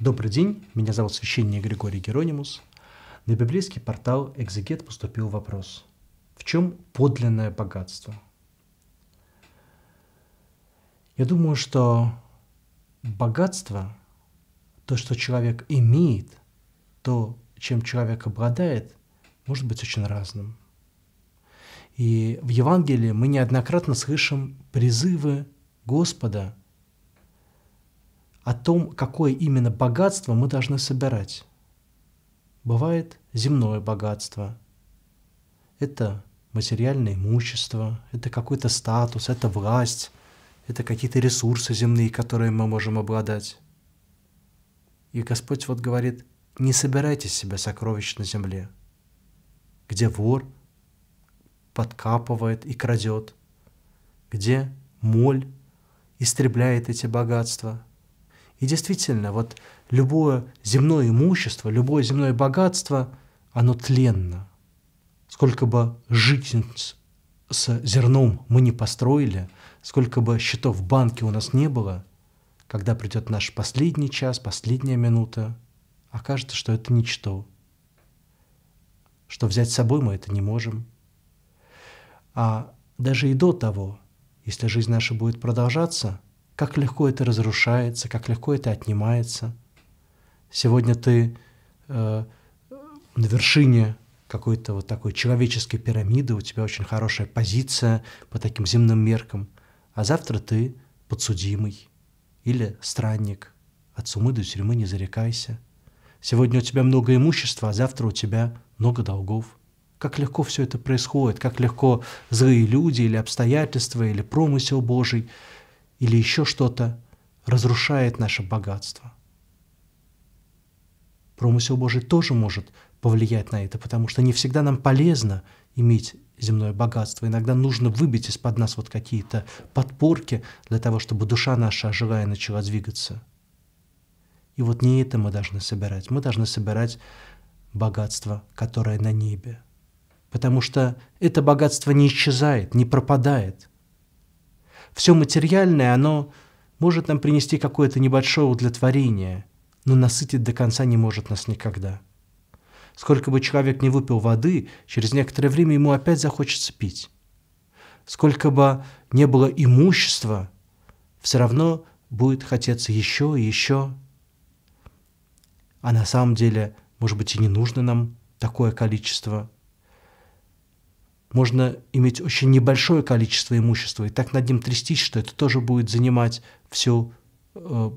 Добрый день, меня зовут священник Григорий Геронимус. На библейский портал «Экзегет» поступил вопрос. В чем подлинное богатство? Я думаю, что богатство, то, что человек имеет, то, чем человек обладает, может быть очень разным. И в Евангелии мы неоднократно слышим призывы Господа – о том, какое именно богатство мы должны собирать. Бывает земное богатство. Это материальное имущество, это какой-то статус, это власть, это какие-то ресурсы земные, которые мы можем обладать. И Господь вот говорит, не собирайте себе сокровищ на земле, где вор подкапывает и крадет, где моль истребляет эти богатства – и действительно, вот любое земное имущество, любое земное богатство, оно тленно. Сколько бы житниц с зерном мы не построили, сколько бы счетов в банке у нас не было, когда придет наш последний час, последняя минута, окажется, что это ничто, что взять с собой мы это не можем. А даже и до того, если жизнь наша будет продолжаться – как легко это разрушается, как легко это отнимается. Сегодня ты э, на вершине какой-то вот такой человеческой пирамиды, у тебя очень хорошая позиция по таким земным меркам, а завтра ты подсудимый или странник. От сумы до тюрьмы не зарекайся. Сегодня у тебя много имущества, а завтра у тебя много долгов. Как легко все это происходит, как легко злые люди или обстоятельства, или промысел Божий или еще что-то разрушает наше богатство. Промысел Божий тоже может повлиять на это, потому что не всегда нам полезно иметь земное богатство. Иногда нужно выбить из-под нас вот какие-то подпорки для того, чтобы душа наша ожила и начала двигаться. И вот не это мы должны собирать. Мы должны собирать богатство, которое на небе. Потому что это богатство не исчезает, не пропадает – все материальное, оно может нам принести какое-то небольшое удовлетворение, но насытить до конца не может нас никогда. Сколько бы человек не выпил воды, через некоторое время ему опять захочется пить. Сколько бы не было имущества, все равно будет хотеться еще и еще. А на самом деле, может быть, и не нужно нам такое количество – можно иметь очень небольшое количество имущества и так над ним трястись, что это тоже будет занимать все э,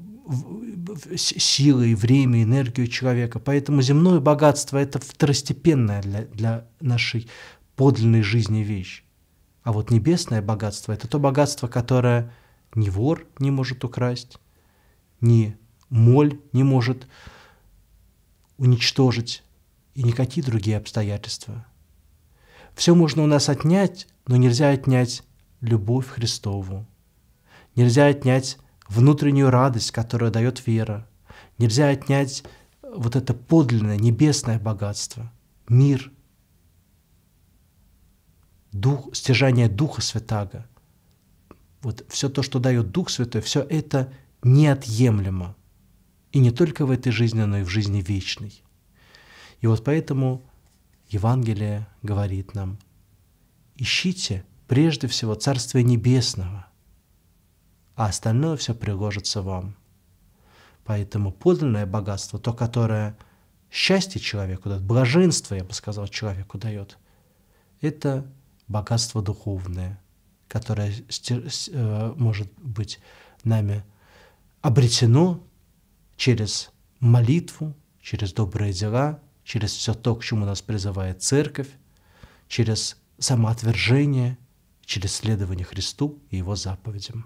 силы, и время, энергию человека. Поэтому земное богатство – это второстепенная для, для нашей подлинной жизни вещь. А вот небесное богатство – это то богатство, которое ни вор не может украсть, ни моль не может уничтожить, и никакие другие обстоятельства – все можно у нас отнять, но нельзя отнять любовь Христову. Нельзя отнять внутреннюю радость, которую дает вера. Нельзя отнять вот это подлинное небесное богатство, мир, дух, стяжание Духа Святаго. Вот все то, что дает Дух Святой, все это неотъемлемо. И не только в этой жизни, но и в жизни вечной. И вот поэтому Евангелие говорит нам, ищите прежде всего Царствие Небесного, а остальное все приложится вам. Поэтому подлинное богатство, то, которое счастье человеку дает, блаженство, я бы сказал, человеку дает, это богатство духовное, которое э, может быть нами обретено через молитву, через добрые дела – через все то, к чему нас призывает Церковь, через самоотвержение, через следование Христу и Его заповедям.